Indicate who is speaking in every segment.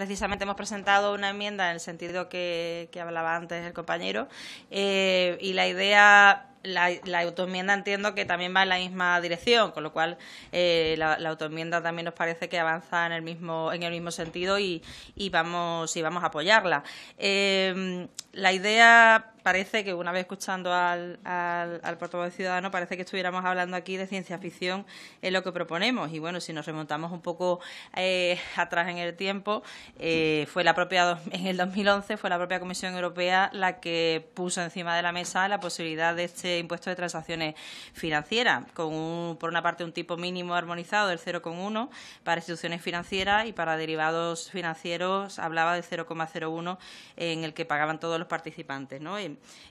Speaker 1: precisamente hemos presentado una enmienda en el sentido que, que hablaba antes el compañero eh, y la idea la, la, autoenmienda entiendo que también va en la misma dirección, con lo cual eh, la, la, autoenmienda también nos parece que avanza en el mismo, en el mismo sentido y, y vamos, y vamos a apoyarla. Eh, la idea parece que una vez escuchando al, al, portavoz ciudadano parece que estuviéramos hablando aquí de ciencia ficción en lo que proponemos y bueno si nos remontamos un poco eh, atrás en el tiempo fue la propia en el 2011 fue la propia Comisión Europea la que puso encima de la mesa la posibilidad de este impuestos impuesto de transacciones financieras, con por una parte un tipo mínimo armonizado del 0,1 para instituciones financieras y para derivados financieros hablaba del 0,01 en el que pagaban todos los participantes.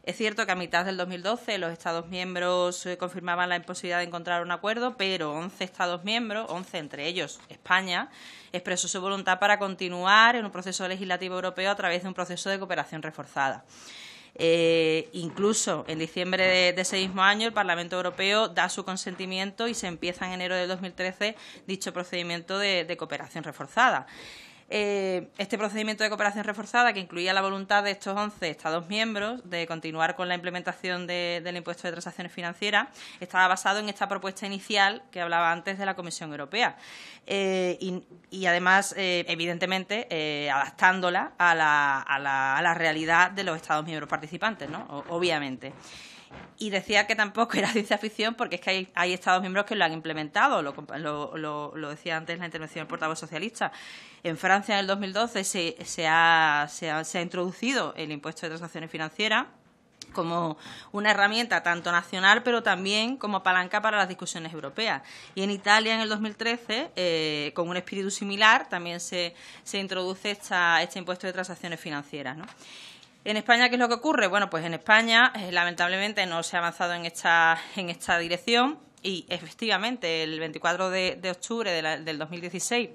Speaker 1: es cierto que a mitad del 2012 los Estados miembros eh, confirmaban la imposibilidad de encontrar un acuerdo, pero 11 Estados miembros, 11 entre ellos España, expresó su voluntad para continuar en un proceso legislativo europeo a través de un proceso de cooperación reforzada. Eh, incluso en diciembre de, ese mismo año el Parlamento Europeo da su consentimiento y se empieza en enero de 2013 dicho procedimiento de cooperación reforzada. Eh, este procedimiento de cooperación reforzada, que incluía la voluntad de estos 11 Estados miembros de continuar con la implementación del impuesto de transacciones financieras, estaba basado en esta propuesta inicial que hablaba antes de la Comisión Europea. Eh, y, además, eh, evidentemente, adaptándola a la, realidad de los Estados miembros participantes, ¿no? obviamente. Y decía que tampoco era ciencia ficción porque es que hay, Estados miembros que lo han implementado, lo, decía antes la intervención del portavoz socialista. En Francia en el 2012 se, se, ha, se, ha, se ha introducido el impuesto de transacciones financieras como una herramienta tanto nacional pero también como palanca para las discusiones europeas. Y en Italia en el 2013, eh, con un espíritu similar, también se, se introduce esta, este impuesto de transacciones financieras. ¿no? En España, ¿qué es lo que ocurre? Bueno, pues en España, eh, lamentablemente, no se ha avanzado en esta, en esta dirección y efectivamente el 24 de, octubre de del 2016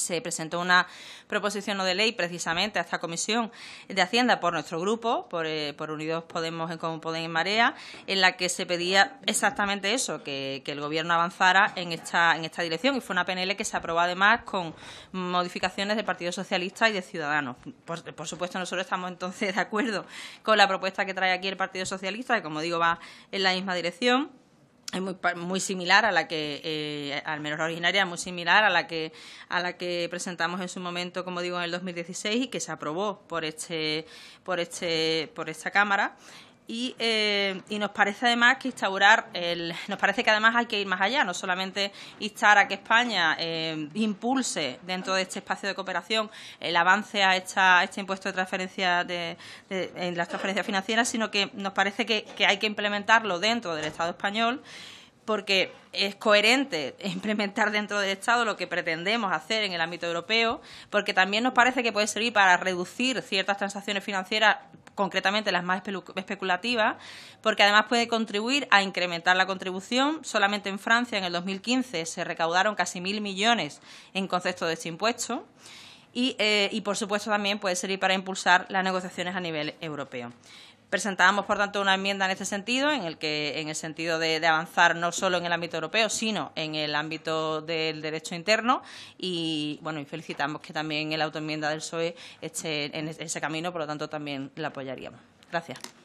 Speaker 1: se presentó una proposición no de ley precisamente a esta comisión de Hacienda por nuestro grupo, por, eh, por Unidos Podemos en Podemos en Marea, en la que se pedía exactamente eso, que, el Gobierno avanzara en esta, en esta dirección. Y fue una PNL que se aprobó además con modificaciones del Partido Socialista y de Ciudadanos. Por, por supuesto, nosotros estamos entonces de acuerdo con la propuesta que trae aquí el Partido Socialista, que como digo va en la misma dirección es muy, muy similar a la que, eh, al menos la originaria, muy similar a la, que, a la que presentamos en su momento, como digo, en el 2016 y que se aprobó por, este, por, este, por esta Cámara eh, y, nos parece además que instaurar nos parece que además hay que ir más allá no solamente instar a que España eh, impulse dentro de este espacio de cooperación el avance a esta, este impuesto de transferencia en las transferencias financieras sino que nos parece que hay que implementarlo dentro del Estado español porque es coherente implementar dentro del Estado lo que pretendemos hacer en el ámbito europeo, porque también nos parece que puede servir para reducir ciertas transacciones financieras concretamente las más especulativas, porque además puede contribuir a incrementar la contribución. Solamente en Francia en el 2015 se recaudaron casi mil millones en concepto de este impuesto. Y, eh, y, por supuesto también puede servir para impulsar las negociaciones a nivel europeo. Presentábamos, por tanto, una enmienda en ese sentido, en el sentido de, avanzar no solo en el ámbito europeo, sino en el ámbito del derecho interno. Y bueno, y felicitamos que también la autoenmienda del PSOE esté en ese camino, por lo tanto, también la apoyaríamos. Gracias.